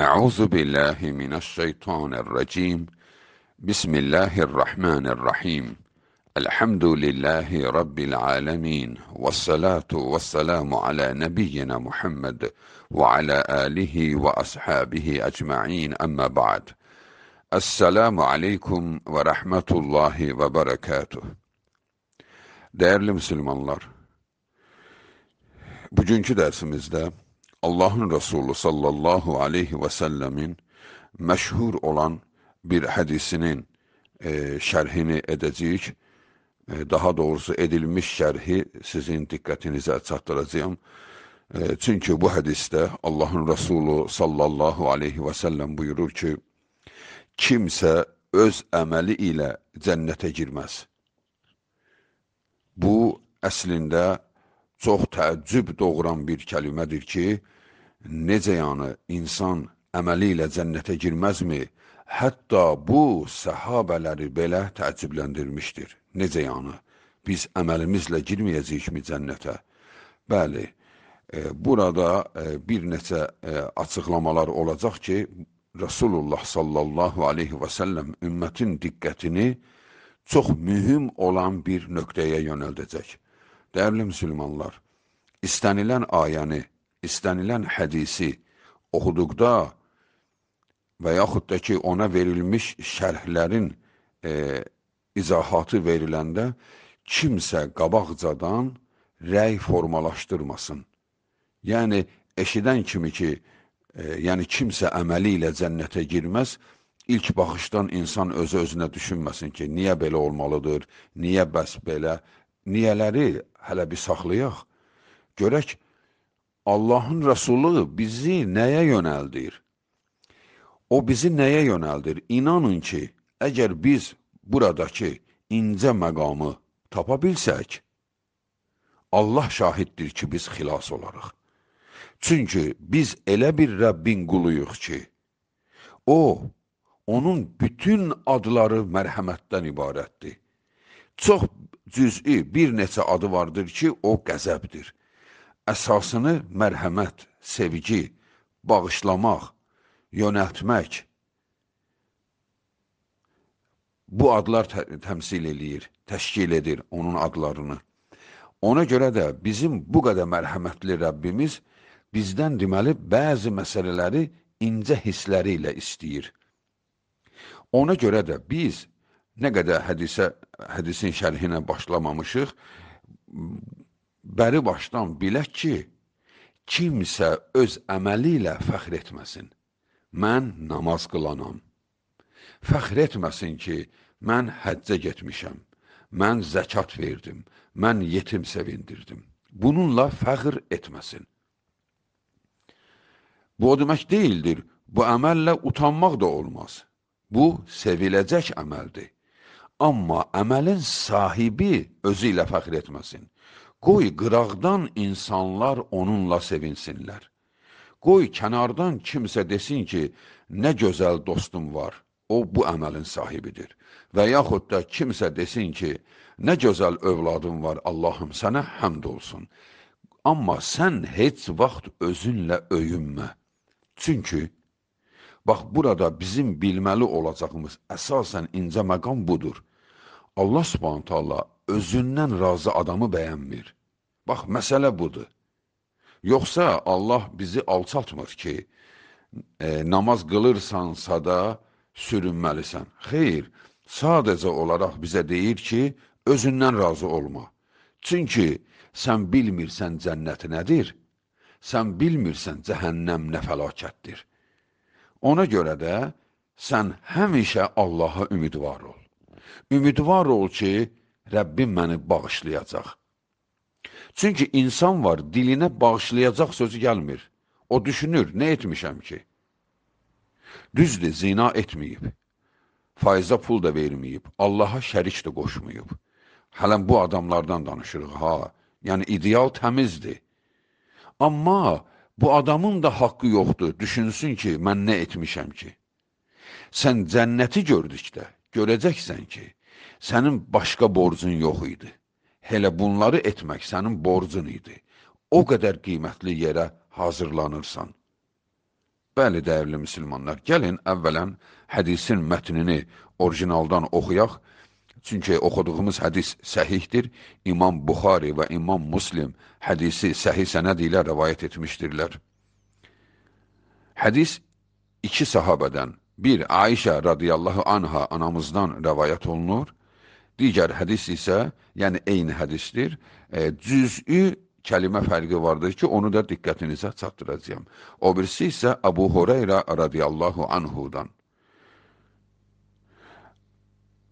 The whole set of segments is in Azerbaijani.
أعوذ بالله من الشيطان الرجيم بسم الله الرحمن الرحيم الحمد لله رب العالمين والصلاة والسلام على نبينا محمد وعلى آله وأصحابه أجمعين أما بعد السلام عليكم ورحمة الله وبركاته Berekatuh. Değerli Müslümanlar, bugünkü dersimizde Allahın Resulü sallallahu aleyhi və səlləmin məşhur olan bir hədisinin e, şərhini edəcəyik. E, daha doğrusu edilmiş şərhi sizin diqqətinizə çatdıracağım. E, çünki bu hədisdə Allahın Resulü sallallahu aleyhi və səlləm buyurur ki, kimsə öz əməli ilə cənnətə girməz. Bu, əslində, çox təəccüb doğuran bir kəlimədir ki, necə yəni insan əməli ilə cənnətə girməzmi? Hətta bu səhabələri belə təəccübləndirmişdir. Necə yəni? Biz əməlimizlə girməyəcəyikmi cənnətə? Bəli, e, burada e, bir neçə e, açıqlamalar olacaq ki, Rasulullah sallallahu aleyhi və səlləm ümmətin diqqətini çox mühüm olan bir nöqtəyə yönəldəcək. Dəyərli müsəlmanlar, istənilən ayəni, istənilən hədisi oxuduqda və yaxud da ki, ona verilmiş şərhlərin e, izahatı veriləndə kimsə qabaqcadan rəy formalaşdırmasın. Yəni, eşidən kimi ki, e, yəni kimsə əməli ilə cənnətə girməz, ilk baxışdan insan özü özünə düşünməsin ki, niyə belə olmalıdır, niyə bəs belə, niyələri hələ bir saxlayaq. Görək, Allahın Rəsulu bizi nəyə yönəldir? O bizi nəyə yönəldir? İnanın ki, əgər biz buradakı incə məqamı tapa bilsək, Allah şahiddir ki, biz xilas olarıq. Çünki biz elə bir Rəbbin quluyuq ki, o, onun bütün adları mərhəmətdən ibarətdir. Çox cüz'i bir neçə adı vardır ki, o qəzəbdir. Əsasını mərhəmət, sevgi, bağışlamaq, yönəltmək bu adlar tə təmsil eləyir, təşkil edir onun adlarını. Ona görə də bizim bu qədər mərhəmətli Rəbbimiz bizdən deməli bəzi məsələləri incə hissləri ilə istəyir. Ona görə də biz Nə qədər hədisə, hədisin şərhinə başlamamışıq, bəri başdan bilək ki, kimsə öz əməli ilə fəxr etməsin. Mən namaz qılanam. Fəxr etməsin ki, mən həccə getmişəm, mən zəkat verdim, mən yetim sevindirdim. Bununla fəxr etməsin. Bu o demək deyildir, bu əməllə utanmaq da olmaz. Bu, seviləcək əməldir. Amma əməlin sahibi özü ilə fəxr etməsin. Qoy qıraqdan insanlar onunla sevinsinlər. Qoy kənardan kimsə desin ki, nə gözəl dostum var, o bu əməlin sahibidir. Və yaxud da kimsə desin ki, nə gözəl övladım var, Allahım sənə həmd olsun. Amma sən heç vaxt özünlə öyünmə. Çünki, bax, burada bizim bilməli olacağımız əsasən incə məqam budur. Allah subhanət hala özündən razı adamı bəyənmir. Bax, məsələ budur. Yoxsa Allah bizi alçaltmır ki, e, namaz qılırsansa da sürünməlisən. Xeyr, sadəcə olaraq bizə deyir ki, özündən razı olma. Çünki sən bilmirsən cənnət nədir, sən bilmirsən cəhənnəm nə fəlakətdir. Ona görə də sən həmişə Allaha ümidvar ol. Ümidvar ol ki, Rəbbim məni bağışlayacaq. Çünki insan var, dilinə bağışlayacaq sözü gəlmir. O düşünür, nə etmişəm ki? Düzdür, zina etməyib. Faiza pul da verməyib, Allaha şərik də qoşmayıb. Hələn bu adamlardan danışırıq, ha. Yəni, ideal təmizdir. Amma bu adamın da haqqı yoxdur, düşünsün ki, mən nə etmişəm ki? Sən cənnəti gördükdə, görəcəksən ki, sənin başqa borcun yox idi. Elə bunları etmək sənin borcun idi. O qədər qiymətli yerə hazırlanırsan. Bəli, dəyərli müsəlmanlar, gəlin əvvələn hədisin mətnini orijinaldan oxuyaq. Çünki oxuduğumuz hədis səhihdir. İmam Buxari və İmam Muslim hədisi səhih sənəd ilə rivayet etmişdirlər. Hədis iki sahabədən Bir Ayşe radıyallahu anha anamızdan rivayet olunur. Diğer hadis ise yani eyni hədisdir. E, cüz'ü kelime farkı vardır ki, onu da dikkatinize çatdıracağam. O birisi isə Abu Hurayra radıyallahu anhudan.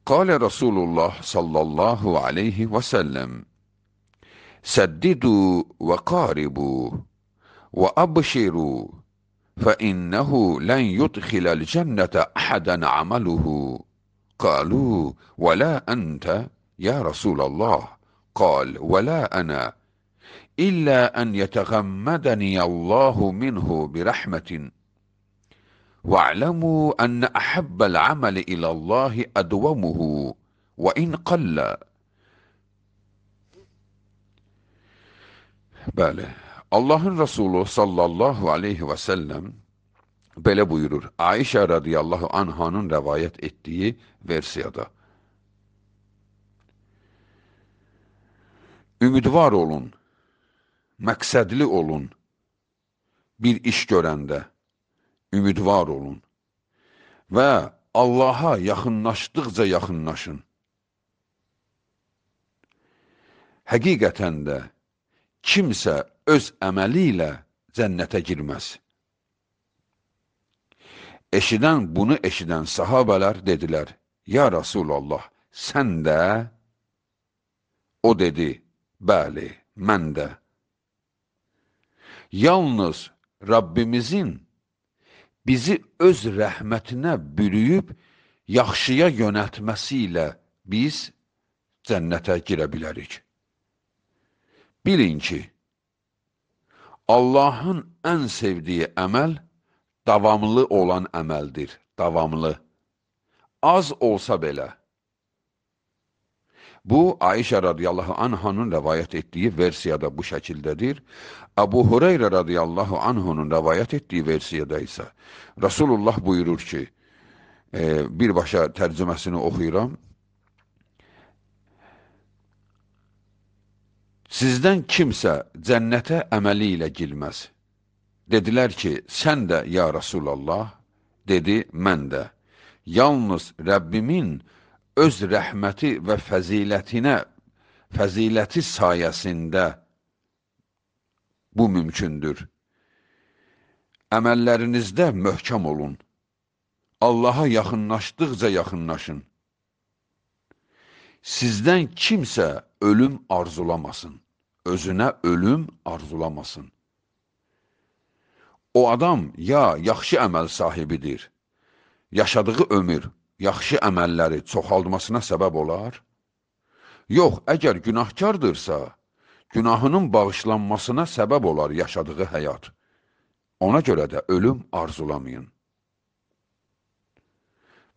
Qalə Rasulullah sallallahu aleyhi ve səlləm Səddidu ve qaribu ve abşiru فإنه لن يدخل الجنة أحدا عمله قالوا ولا أنت يا رسول الله قال ولا أنا إلا أن يتغمدني الله منه برحمة واعلموا أن أحب العمل إلى الله أدومه وإن قل بله Allahın Resulü sallallahu aleyhi ve sellem belə buyurur. Ayşə radiyallahu anhanın rəvayət etdiyi versiyada. Ümidvar olun, məqsədli olun, bir iş görəndə ümidvar olun və Allaha yaxınlaşdıqca yaxınlaşın. Həqiqətən də kimsə öz emeliyle cennete girmez. Eşiden bunu eşiden sahabeler dediler. Ya Resulallah sen de o dedi. Bəli, mən de. Yalnız Rabbimizin bizi öz rəhmətinə bürüyüb yaxşıya yönəltməsi ilə biz cənnətə girə bilərik. Bilin ki, Allahın ən sevdiyi əməl davamlı olan əməldir, davamlı. Az olsa belə. Bu, Ayşə radiyallahu anhanın rəvayət etdiyi versiyada bu şəkildədir. Əbu Hureyra radiyallahu anhanın rəvayət etdiyi versiyada isə Rasulullah buyurur ki, e, birbaşa tərcüməsini oxuyuram, Sizdən kimsə cənnətə əməli ilə girməz. Dedilər ki, sən də, ya Rasulallah, dedi, mən də. Yalnız Rəbbimin öz rəhməti və fəzilətinə, fəziləti sayəsində bu mümkündür. Əməllərinizdə möhkəm olun. Allaha yaxınlaşdıqca yaxınlaşın. Sizdən kimsə ölüm arzulamasın. Özünə ölüm arzulamasın. O adam ya yaxşı əməl sahibidir, yaşadığı ömür yaxşı əməlləri çoxaldmasına səbəb olar? Yox, əgər günahkardırsa, günahının bağışlanmasına səbəb olar yaşadığı həyat. Ona görə də ölüm arzulamayın.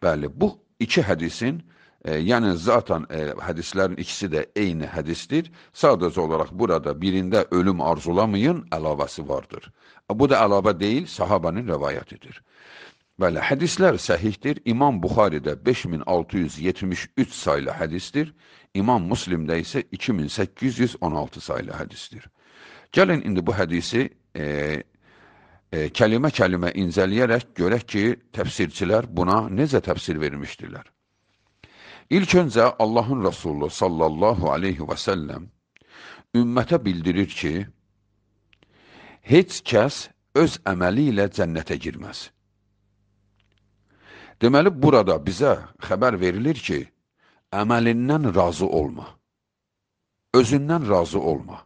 Bəli, bu iki hədisin E, yani zaten e, hadislerin ikisi de aynı hadistir. Sadece olarak burada birinde ölüm arzulamayın əlavəsi vardır. E, bu da əlavə değil, sahabanın rivayetidir. Böyle hadisler səhihdir. İmam Bukhari'de 5673 sayılı hədisdir. İmam Müslim'de ise 2816 sayılı hədisdir. Gəlin indi bu hadisi e, e, kəlmə-kəlmə incələyərək görək ki, tefsirçiler buna necə tefsir vermişdirlər. İlk öncə Allahın Rəsulü sallallahu aleyhi və səlləm ümmətə bildirir ki, heç kəs öz əməli ilə cənnətə girməz. Deməli, burada bizə xəbər verilir ki, əməlindən razı olma, özündən razı olma.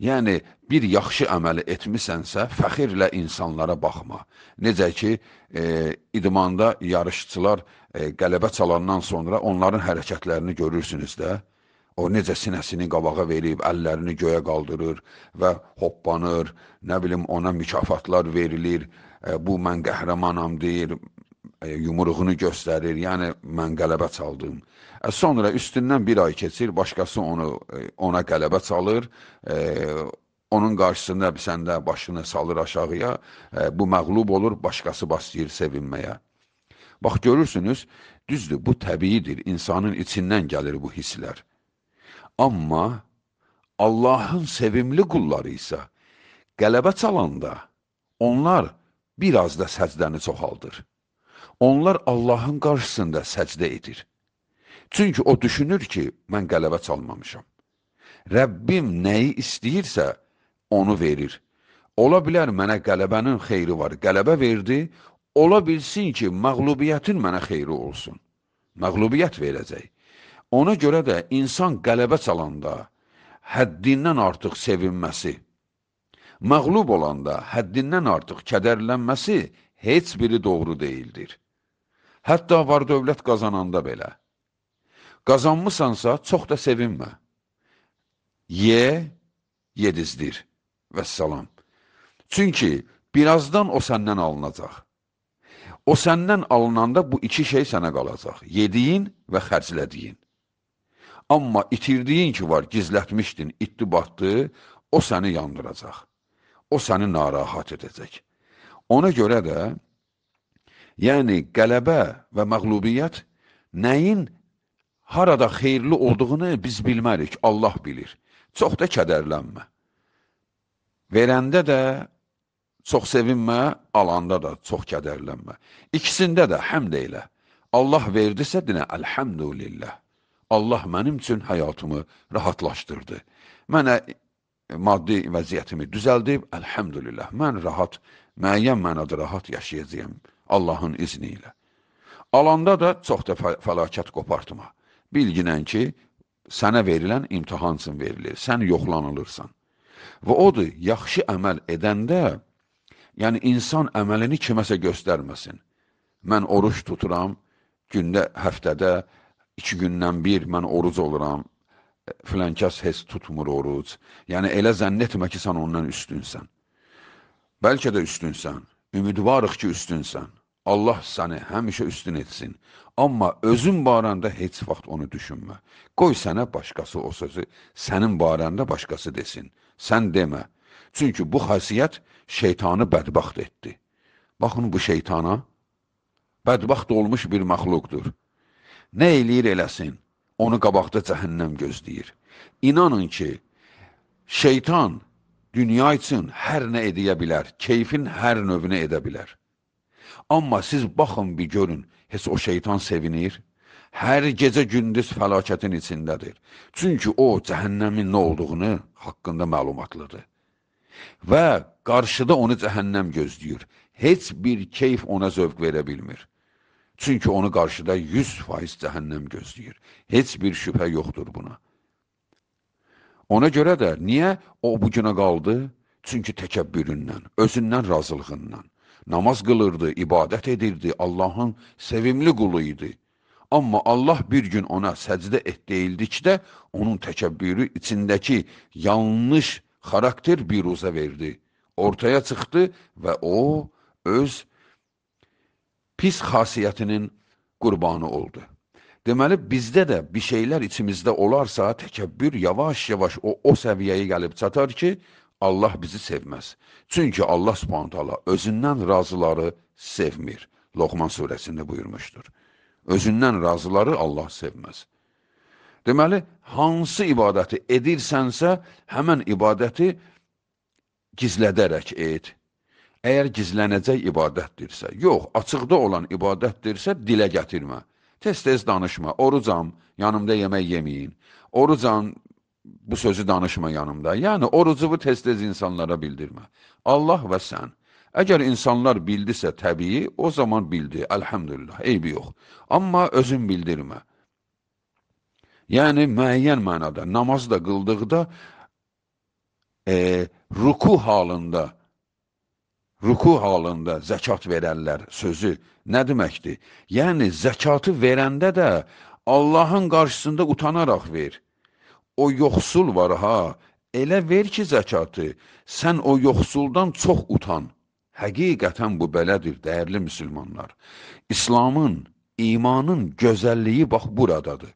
Yəni, bir yaxşı əməli etmisənsə, fəxirlə insanlara baxma. Necə ki, e, idmanda yarışçılar e, qələbə çalandan sonra onların hərəkətlərini görürsünüz də. O necə sinəsini qabağa verib, əllərini göyə qaldırır və hoppanır, nə bilim ona mükafatlar verilir, e, bu mən qəhrəmanam deyir, E, yumruğunu göstərir, yəni mən qələbə çaldım. E, sonra üstündən bir ay keçir, başqası onu e, ona qələbə çalır, onun qarşısında sən də başını salır aşağıya, bu məğlub olur, başqası başlayır sevinməyə. Bax görürsünüz, düzdür, bu təbiidir, insanın içindən gəlir bu hisslər. Amma Allahın sevimli qulları isə qələbə çalanda onlar bir az da səcdəni çoxaldır onlar Allahın qarşısında səcdə edir. Çünki o düşünür ki, mən qələbə çalmamışam. Rəbbim nəyi istəyirsə, onu verir. Ola bilər mənə qələbənin xeyri var, qələbə verdi, ola bilsin ki, məqlubiyyətin mənə xeyri olsun. Məqlubiyyət verəcək. Ona görə də insan qələbə çalanda həddindən artıq sevinməsi, məqlub olanda həddindən artıq kədərlənməsi heç biri doğru deyildir. Hətta var-dövlət qazananda belə. Qazanmısansa, çox da sevinmə. Ye, yedizdir və salam. Çünki birazdan o səndən alınacaq. O səndən alınanda bu iki şey sənə qalacaq. Yediyin və xərclədiyin. Amma itirdiyin ki var, gizlətmişdin, ittibatdı, o səni yandıracaq. O səni narahat edəcək. Ona görə də Yəni qələbə və məğlubiyyət nəyin harada xeyirli olduğunu biz bilmərik, Allah bilir. Çox da kədərlənmə. Verəndə də çox sevinmə, alanda da çox kədərlənmə. İkisində də həmd elə. Allah verdisə dinə əlhamdülillah. Allah mənim üçün həyatımı rahatlaşdırdı. Mənə maddi vəziyyətimi düzəldib, əlhamdülillah, mən rahat, müəyyən mənada rahat yaşayacağım. Allahın izni ilə. Alanda da çox da fəlakət qopartma. Bilginən ki, sənə verilən imtihan üçün verilir, sən yoxlanılırsan. Və odur, yaxşı əməl edəndə, yəni insan əməlini kiməsə göstərməsin. Mən oruç tuturam, gündə, həftədə, iki gündən bir mən oruc oluram, filan kəs heç tutmur oruc. Yəni elə zənn etmə ki, sən ondan üstünsən. Bəlkə də üstünsən, ümidvarıq ki, üstünsən. Allah səni həmişə üstün etsin. Amma özün barəndə heç vaxt onu düşünmə. Qoy sənə başqası o sözü sənin barəndə başqası desin. Sən demə. Çünki bu xasiyyət şeytanı bədbaxt etdi. Baxın bu şeytana bədbaxt olmuş bir məxluqdur. Nə eləyir eləsin, onu qabaqda cəhənnəm gözləyir. İnanın ki, şeytan dünya üçün hər nə edə bilər, keyfin hər növünü edə bilər. Amma siz baxın bir görün, heç o şeytan sevinir. Hər gecə gündüz fəlakətin içindədir. Çünki o cəhənnəmin nə olduğunu haqqında məlumatlıdır. Və qarşıda onu cəhənnəm gözləyir. Heç bir keyf ona zövq verə bilmir. Çünki onu qarşıda 100% cəhənnəm gözləyir. Heç bir şübhə yoxdur buna. Ona görə də niyə o bu günə qaldı? Çünki təkəbbüründən, özündən razılığından namaz qılırdı, ibadət edirdi, Allahın sevimli qulu idi. Amma Allah bir gün ona səcdə et deyildikdə, onun təkəbbürü içindəki yanlış xarakter biruzə verdi. Ortaya çıxdı və o, öz pis xasiyyətinin qurbanı oldu. Deməli, bizdə də bir şeylər içimizdə olarsa, təkəbbür yavaş-yavaş o, o səviyyəyə gəlib çatar ki, Allah bizi sevməz. Çünki Allah subhanətələ özündən razıları sevmir. Loğman surəsində buyurmuşdur. Özündən razıları Allah sevməz. Deməli, hansı ibadəti edirsənsə, həmən ibadəti gizlədərək et. Əgər gizlənəcək ibadətdirsə, yox, açıqda olan ibadətdirsə, dilə gətirmə. Tez-tez danışma, orucam, yanımda yemək yeməyin, orucam, bu sözü danışma yanımda. Yəni orucuvu tez-tez insanlara bildirmə. Allah və sən. Əgər insanlar bildisə təbii, o zaman bildi. Elhamdülillah, eybi yox. Amma özün bildirmə. Yəni müəyyən mənada namaz da qıldıqda e, ruku halında ruku halında zəkat verərlər sözü nə deməkdir? Yəni zəkatı verəndə də Allahın qarşısında utanaraq ver o yoxsul var ha, elə ver ki zəkatı, sən o yoxsuldan çox utan. Həqiqətən bu belədir, dəyərli müsəlmanlar. İslamın, imanın gözəlliyi bax buradadır.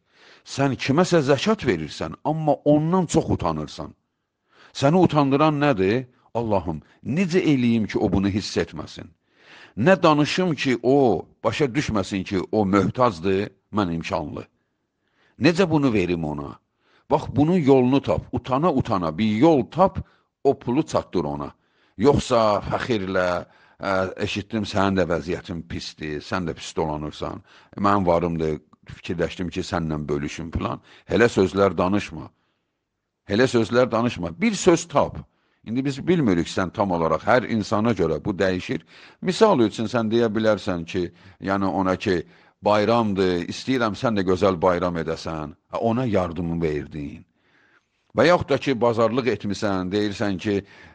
Sən kiməsə zəkat verirsən, amma ondan çox utanırsan. Səni utandıran nədir? Allahım, necə eləyim ki, o bunu hiss etməsin? Nə danışım ki, o başa düşməsin ki, o möhtazdır, mən imkanlı. Necə bunu verim ona? Bax bunun yolunu tap, utana-utana bir yol tap, o pulu çatdır ona. Yoxsa fəxirlə, ə, eşitdim sənin də vəziyyətin pisdir, sən də pis dolanırsan, mənim varımdır, fikirləşdim ki, sənlə bölüşüm filan. Elə sözlər danışma. Elə sözlər danışma. Bir söz tap. İndi biz bilmirik sən tam olaraq hər insana görə bu dəyişir. Misal üçün sən deyə bilərsən ki, yəni ona ki, bayramdır, istəyirəm sən də gözəl bayram edəsən, ona yardımı verdin. Və yaxud da ki, bazarlıq etmisən, deyirsən ki,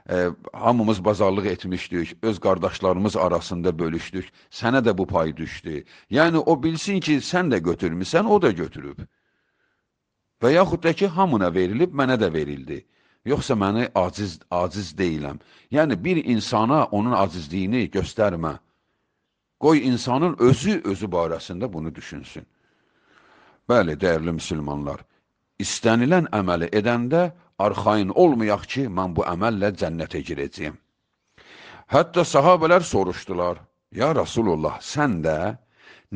e, hamımız bazarlıq etmişdik, öz qardaşlarımız arasında bölüşdük, sənə də bu pay düşdü. Yəni, o bilsin ki, sən də götürmüsən, o da götürüb. Və yaxud da ki, hamına verilib, mənə də verildi. Yoxsa məni aciz, aciz deyiləm. Yəni, bir insana onun acizliyini göstərmə. Qoy insanın özü özü barəsində bunu düşünsün. Bəli, dəyərli müsəlmanlar, istənilən əməli edəndə arxayın olmayaq ki, mən bu əməllə cənnətə girəcəyim. Hətta sahabələr soruşdular, ya Rasulullah, sən də?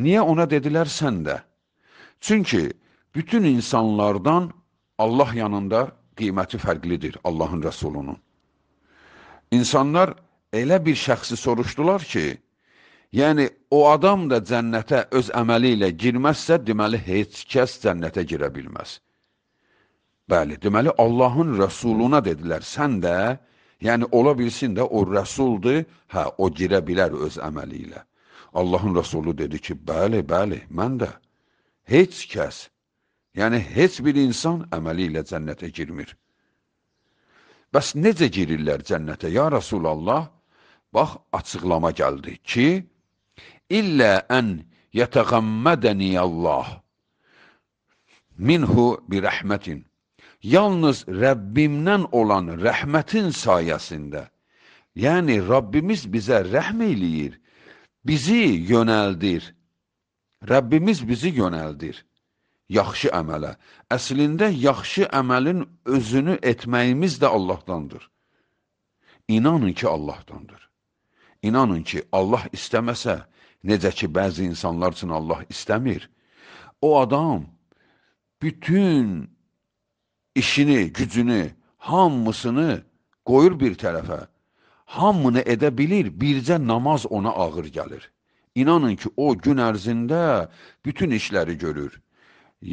Niyə ona dedilər sən də? Çünki bütün insanlardan Allah yanında qiyməti fərqlidir Allahın Rəsulunun. İnsanlar elə bir şəxsi soruşdular ki, Yəni, o adam da cənnətə öz əməli ilə girməzsə, deməli, heç kəs cənnətə girə bilməz. Bəli, deməli, Allahın rəsuluna dedilər, sən də, yəni, ola bilsin də, o rəsuldur, hə, o girə bilər öz əməli ilə. Allahın rəsulu dedi ki, bəli, bəli, mən də. Heç kəs, yəni, heç bir insan əməli ilə cənnətə girmir. Bəs necə girirlər cənnətə, ya Rasulallah? Bax, açıqlama gəldi ki, İllə ən yətəğəmmədəni Allah minhu bir rəhmətin. Yalnız Rəbbimdən olan rəhmətin sayəsində, yəni Rəbbimiz bizə rəhm eləyir, bizi yönəldir. Rəbbimiz bizi yönəldir yaxşı əmələ. Əslində, yaxşı əməlin özünü etməyimiz də Allahdandır. İnanın ki, Allahdandır. İnanın ki, Allah istəməsə, Necə ki, bəzi insanlar üçün Allah istəmir. O adam bütün işini, gücünü, hamısını qoyur bir tərəfə. Hamını edə bilir, bircə namaz ona ağır gəlir. İnanın ki, o gün ərzində bütün işləri görür.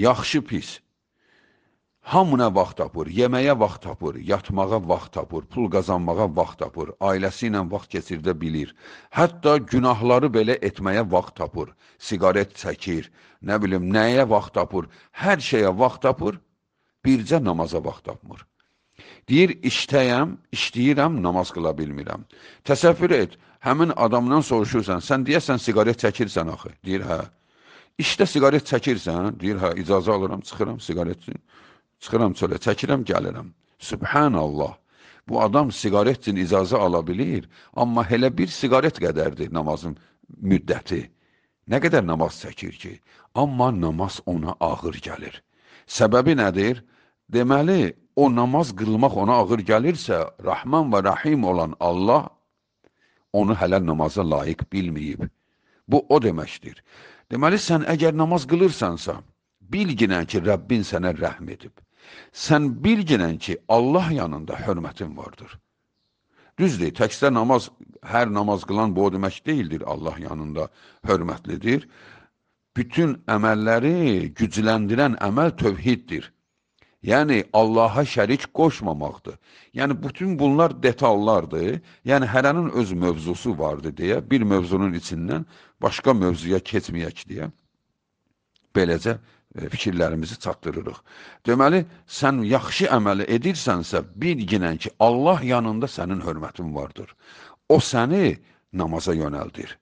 Yaxşı pis, Hamına vaxt tapır, yeməyə vaxt tapır, yatmağa vaxt tapır, pul qazanmağa vaxt tapır, ailəsi ilə vaxt keçirdə bilir. Hətta günahları belə etməyə vaxt tapır, siqaret çəkir, nə bilim, nəyə vaxt tapır, hər şeyə vaxt tapır, bircə namaza vaxt tapmır. Deyir, iştəyəm, işləyirəm, namaz qıla bilmirəm. Təsəvvür et, həmin adamdan soruşursan, sən deyəsən siqaret çəkirsən axı, deyir, hə. İşdə siqaret çəkirsən, deyir, hə, icazə alıram, çıxıram siqaretini. Çıxıram çölə, çəkirəm, gəlirəm. Subhanallah. Bu adam siqaret üçün icazə ala bilir, amma elə bir siqaret qədərdir namazın müddəti. Nə qədər namaz çəkir ki, amma namaz ona ağır gəlir. Səbəbi nədir? Deməli, o namaz qılmaq ona ağır gəlirsə, Rahman və Rahim olan Allah onu hələ namaza layiq bilməyib. Bu o deməkdir. Deməli, sən əgər namaz qılırsansa, bilginən ki, Rəbbin sənə rəhm edib. Sən bilginən ki, Allah yanında hörmətin vardır. Düzdür, təkcə namaz, hər namaz qılan bu o demək deyildir, Allah yanında hörmətlidir. Bütün əməlləri gücləndirən əməl tövhiddir. Yəni, Allaha şərik qoşmamaqdır. Yəni, bütün bunlar detallardır. Yəni, hərənin öz mövzusu vardır deyə, bir mövzunun içindən başqa mövzuya keçməyək deyə. Beləcə, E, fikirlərimizi çatdırırıq. Deməli, sən yaxşı əməli edirsənsə, bilginən ki, Allah yanında sənin hörmətin vardır. O səni namaza yönəldir.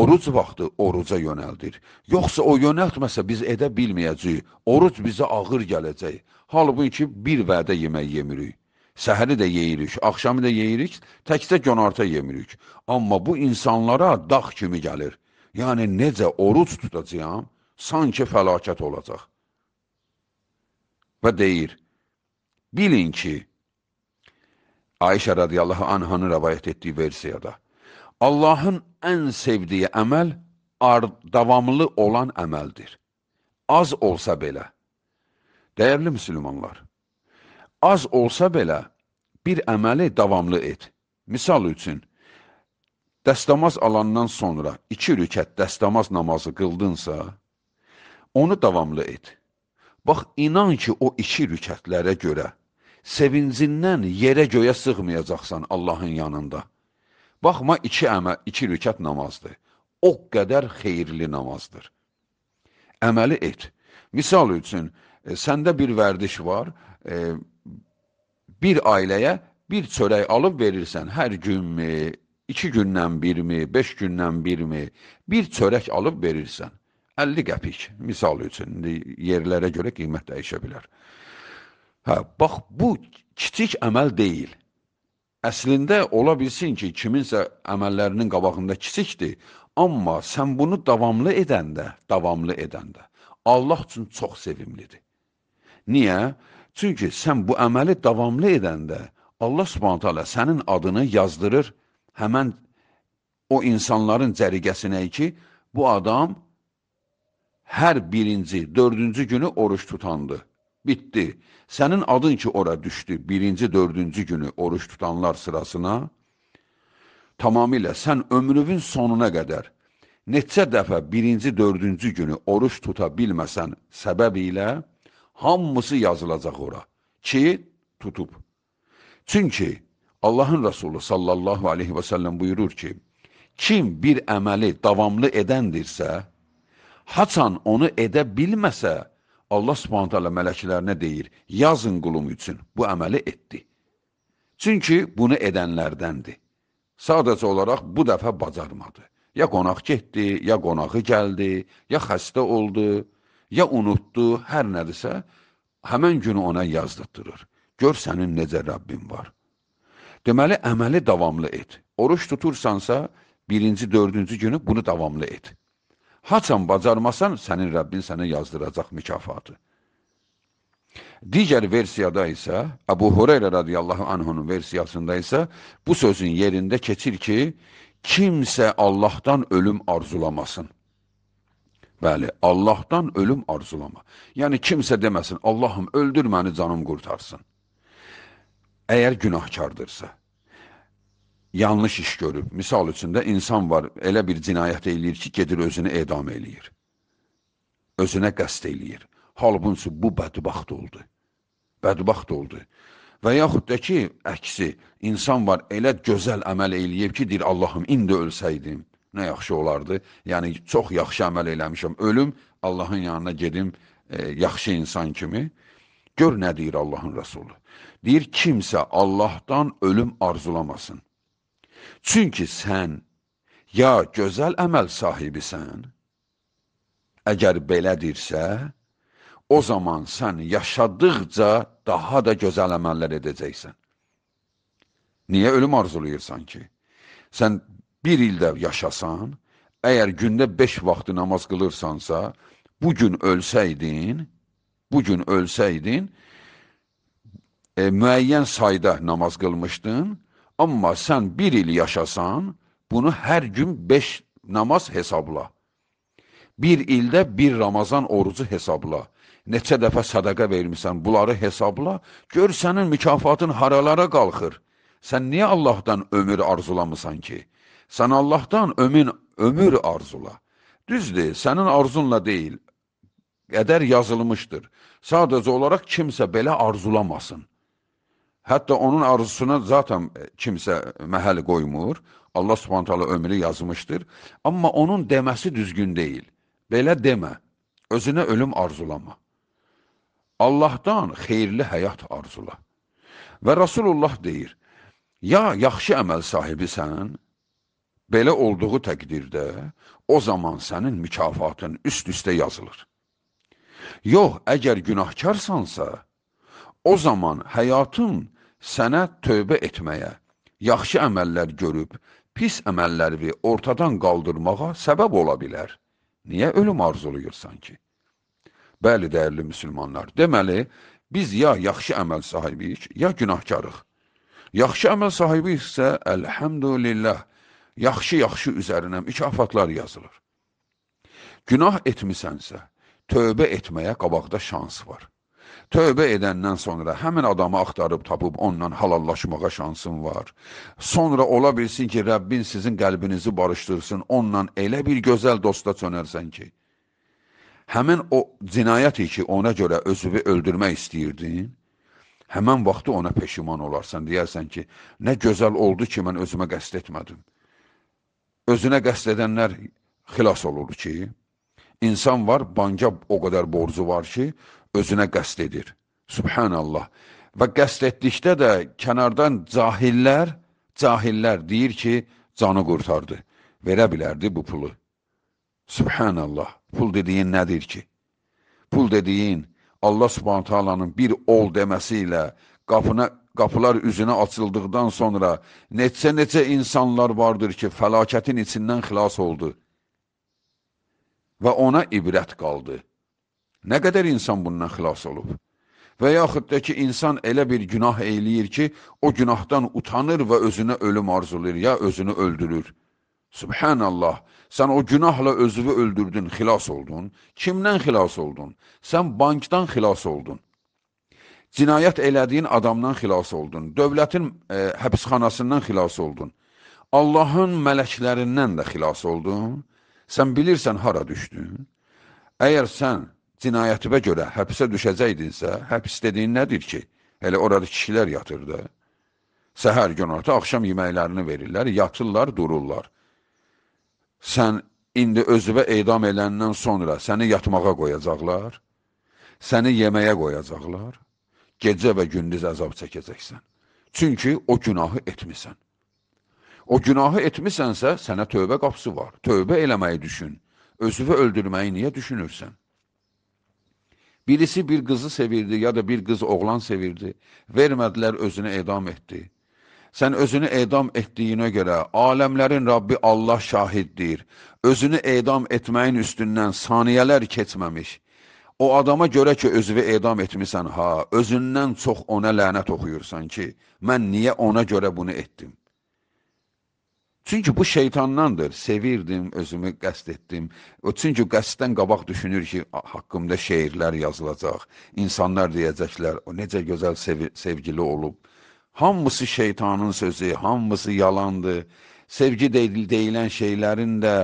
Oruc vaxtı oruca yönəldir. Yoxsa o yönəltməsə biz edə bilməyəcəyik. Oruc bizə ağır gələcək. Halbuki bir vədə yemək yemirik. Səhəri də yeyirik, axşamı da yeyirik, təkcə gönarta yemirik. Amma bu insanlara dağ kimi gəlir. Yəni necə oruc tutacağam? sanki fəlakət olacaq. Və deyir, bilin ki, Ayşə radiyallahu anhanı rəvayət etdiyi versiyada, Allahın ən sevdiyi əməl davamlı olan əməldir. Az olsa belə. Dəyərli müsəlmanlar, az olsa belə bir əməli davamlı et. Misal üçün, dəstəmaz alandan sonra iki rükət dəstəmaz namazı qıldınsa, Onu davamlı et. Bax, inan ki, o iki rükətlərə görə sevincindən yerə göyə sığmayacaqsan Allahın yanında. Baxma, iki əmə, iki rükət namazdır. O qədər xeyirli namazdır. Əməli et. Misal üçün, e, səndə bir vərdiş var, e, bir ailəyə bir çörək alıb verirsən hər günmü, iki gündən birmi, beş gündən birmi, bir çörək alıb verirsən. 50 qəpik misal üçün indi yerlərə görə qiymət dəyişə bilər. Hə, bax bu kiçik əməl deyil. Əslində ola bilsin ki, kiminsə əməllərinin qabağında kiçikdir, amma sən bunu davamlı edəndə, davamlı edəndə Allah üçün çox sevimlidir. Niyə? Çünki sən bu əməli davamlı edəndə Allah Subhanahu taala sənin adını yazdırır həmin o insanların cərigəsinə ki, bu adam hər birinci, dördüncü günü oruç tutandı. Bitdi. Sənin adın ki ora düşdü birinci, dördüncü günü oruç tutanlar sırasına. Tamamilə sən ömrünün sonuna qədər neçə dəfə birinci, dördüncü günü oruç tuta bilməsən səbəb ilə hamısı yazılacaq ora ki, tutub. Çünki Allahın Rəsulü sallallahu aleyhi və səlləm buyurur ki, kim bir əməli davamlı edəndirsə, haçan onu edə bilməsə, Allah subhanət hələ mələklərinə deyir, yazın qulum üçün bu əməli etdi. Çünki bunu edənlərdəndir. Sadəcə olaraq bu dəfə bacarmadı. Ya qonaq getdi, ya qonağı gəldi, ya xəstə oldu, ya unutdu, hər nədirsə, həmən günü ona yazdıttırır. Gör sənin necə Rəbbin var. Deməli, əməli davamlı et. Oruç tutursansa, birinci, dördüncü günü bunu davamlı et. Haçan bacarmasan, sənin Rəbbin sənə yazdıracaq mükafatı. Digər versiyada isə, Əbu Hureyra radiyallahu anhunun versiyasında isə bu sözün yerində keçir ki, kimsə Allahdan ölüm arzulamasın. Bəli, Allahdan ölüm arzulama. Yəni, kimsə deməsin, Allahım öldür məni canım qurtarsın. Əgər günahkardırsa yanlış iş görüb. Misal üçün də insan var, elə bir cinayət eləyir ki, gedir özünü edam eləyir. Özünə qəst eləyir. Halbunsu bu bədbaxt oldu. Bədbaxt oldu. Və yaxud da ki, əksi, insan var, elə gözəl əməl eləyib ki, deyir, Allahım, indi ölsəydim, nə yaxşı olardı. Yəni, çox yaxşı əməl eləmişəm. Ölüm, Allahın yanına gedim, e, yaxşı insan kimi. Gör nə deyir Allahın Rəsulü. Deyir, kimsə Allahdan ölüm arzulamasın. Çünki sən ya gözəl əməl sahibisən, əgər belədirsə, o zaman sən yaşadıqca daha da gözəl əməllər edəcəksən. Niyə ölüm arzulayırsan ki? Sən bir ildə yaşasan, əgər gündə beş vaxtı namaz qılırsansa, bugün ölsəydin, bugün ölsəydin, e, müəyyən sayda namaz qılmışdın, Ama sen bir il yaşasan bunu her gün beş namaz hesabla. Bir ildə bir Ramazan orucu hesabla. Neçə dəfə sədəqə vermirsən, bunları hesabla. Gör sənin mükafatın haralara qalxır. Sən niyə Allahdan ömür arzulamısan ki? Sən Allahdan ömün ömür arzula. Düzdür, sənin arzunla deyil. Qədər yazılmışdır. Sadəcə olaraq kimsə belə arzulamasın. Hətta onun arzusuna zaten e, kimsə məhəl qoymur. Allah subhanahu taala ömrü yazmışdır. Amma onun deməsi düzgün deyil. Belə demə. Özünə ölüm arzulama. Allahdan xeyirli həyat arzula. Və Rasulullah deyir, ya yaxşı əməl sahibisən, belə olduğu təqdirdə, o zaman sənin mükafatın üst-üstə yazılır. Yox, əgər günahkarsansa, o zaman həyatın sənə tövbə etməyə, yaxşı əməllər görüb, pis əməlləri ortadan qaldırmağa səbəb ola bilər. Niyə ölüm arzuluyursan ki? Bəli, dəyərli müsəlmanlar, deməli, biz ya yaxşı əməl sahibiyik, ya günahkarıq. Yaxşı əməl sahibi isə, əlhəmdülillah, yaxşı-yaxşı üzərinə mükafatlar yazılır. Günah etmisənsə, tövbə etməyə qabaqda şans var. Tövbə edəndən sonra həmin adamı axtarıb tapıb ondan halallaşmağa şansın var. Sonra ola bilsin ki, Rəbbin sizin qəlbinizi barışdırsın, ondan elə bir gözəl dosta çönərsən ki, həmin o cinayəti ki, ona görə özünü öldürmək istəyirdin, həmən vaxtı ona peşiman olarsan, deyərsən ki, nə gözəl oldu ki, mən özümə qəst etmədim. Özünə qəst edənlər xilas olur ki, insan var, banka o qədər borcu var ki, özünə qəst edir. Subhanallah. Və qəst etdikdə də kənardan cahillər, cahillər deyir ki, canı qurtardı. Verə bilərdi bu pulu. Subhanallah. Pul dediyin nədir ki? Pul dediyin Allah Subhanahu taalanın bir ol deməsi ilə qapına qapılar üzünə açıldıqdan sonra neçə-neçə insanlar vardır ki, fəlakətin içindən xilas oldu və ona ibrət qaldı. Nə qədər insan bundan xilas olub? Və yaxud da ki, insan elə bir günah eyləyir ki, o günahdan utanır və özünə ölüm arzulayır, ya özünü öldürür. Subhanallah, sən o günahla özünü öldürdün, xilas oldun. Kimdən xilas oldun? Sən bankdan xilas oldun. Cinayət elədiyin adamdan xilas oldun. Dövlətin e, həbsxanasından xilas oldun. Allahın mələklərindən də xilas oldun. Sən bilirsən hara düşdün. Əgər sən cinayətibə görə həbsə düşəcəkdinsə, həbs dediyin nədir ki? Elə orada kişilər yatırdı. Səhər gün orta axşam yeməklərini verirlər, yatırlar, dururlar. Sən indi özüvə edam eləndən sonra səni yatmağa qoyacaqlar, səni yeməyə qoyacaqlar, gecə və gündüz əzab çəkəcəksən. Çünki o günahı etmisən. O günahı etmisənsə, sənə tövbə qapısı var. Tövbə eləməyi düşün. Özüvə öldürməyi niyə düşünürsən? Birisi bir qızı sevirdi ya da bir qız oğlan sevirdi. Vermədilər özünü edam etdi. Sən özünü edam etdiyinə görə aləmlərin Rabbi Allah şahiddir. Özünü edam etməyin üstündən saniyələr keçməmiş. O adama görə ki, özünü edam etmisən ha, özündən çox ona lənət oxuyursan ki, mən niyə ona görə bunu etdim? Çünki bu şeytandandır. Sevirdim, özümü qəsd etdim. O çünki qəsddən qabaq düşünür ki, haqqımda şeirlər yazılacaq. İnsanlar deyəcəklər, o necə gözəl sev sevgili olub. Hamısı şeytanın sözü, hamısı yalandır. Sevgi deyil, deyilən şeylərin də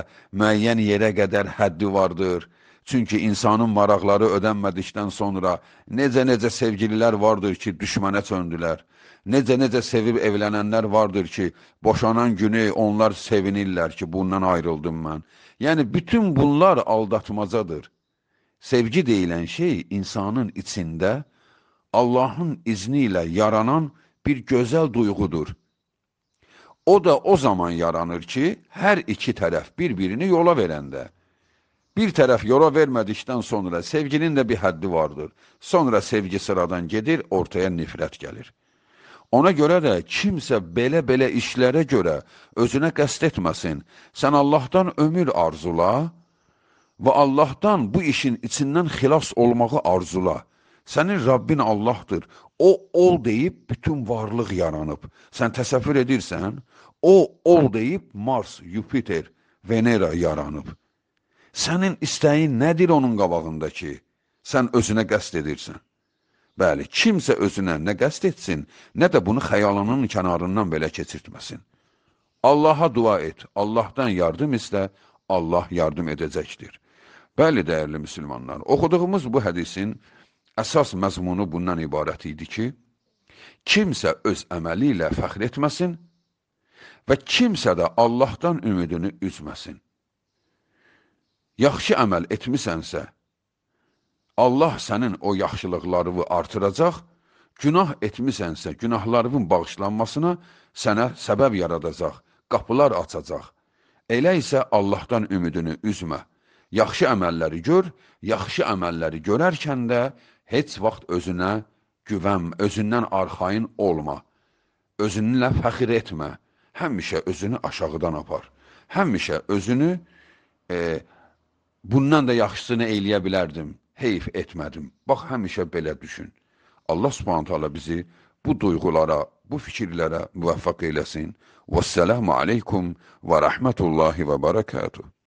müəyyən yerə qədər həddi vardır. Çünki insanın maraqları ödənmədikdən sonra necə-necə sevgililər vardır ki, düşmənə çöndülər. Necə-necə sevib evlənənlər vardır ki, boşanan günü onlar sevinirlər ki, bundan ayrıldım mən. Yəni, bütün bunlar aldatmacadır. Sevgi deyilən şey insanın içində Allahın izni ilə yaranan bir gözəl duyğudur. O da o zaman yaranır ki, hər iki tərəf bir-birini yola verəndə. Bir tərəf yola vermədikdən sonra sevginin də bir həddi vardır. Sonra sevgi sıradan gedir, ortaya nifrət gəlir. Ona görə də kimsə belə-belə işlərə görə özünə qəst etməsin. Sən Allahdan ömür arzula və Allahdan bu işin içindən xilas olmağı arzula. Sənin Rabbin Allahdır. O, ol deyib bütün varlıq yaranıb. Sən təsəvvür edirsən, o, ol deyib Mars, Jupiter, Venera yaranıb. Sənin istəyin nədir onun qabağındakı? Sən özünə qəst edirsən. Bəli, kimsə özünə nə qəst etsin, nə də bunu xəyalının kənarından belə keçirtməsin. Allaha dua et, Allahdan yardım istə, Allah yardım edəcəkdir. Bəli, dəyərli müsəlmanlar, oxuduğumuz bu hədisin əsas məzmunu bundan ibarət idi ki, kimsə öz əməli ilə fəxr etməsin və kimsə də Allahdan ümidini üzməsin. Yaxşı əməl etmisənsə, Allah sənin o yaxşılıqlarını artıracaq, günah etmisənsə, günahlarının bağışlanmasına sənə səbəb yaradacaq, qapılar açacaq. Elə isə Allahdan ümidini üzmə. Yaxşı əməlləri gör, yaxşı əməlləri görərkən də heç vaxt özünə güvən, özündən arxayın olma. Özünlə fəxir etmə. Həmişə özünü aşağıdan apar. Həmişə özünü e, bundan da yaxşısını eləyə bilərdim heyf etmədim. Bax, həmişə belə düşün. Allah subhanət hala bizi bu duyğulara, bu fikirlərə müvəffəq eyləsin. Və səlamu aleykum və rəhmətullahi və barakatuh.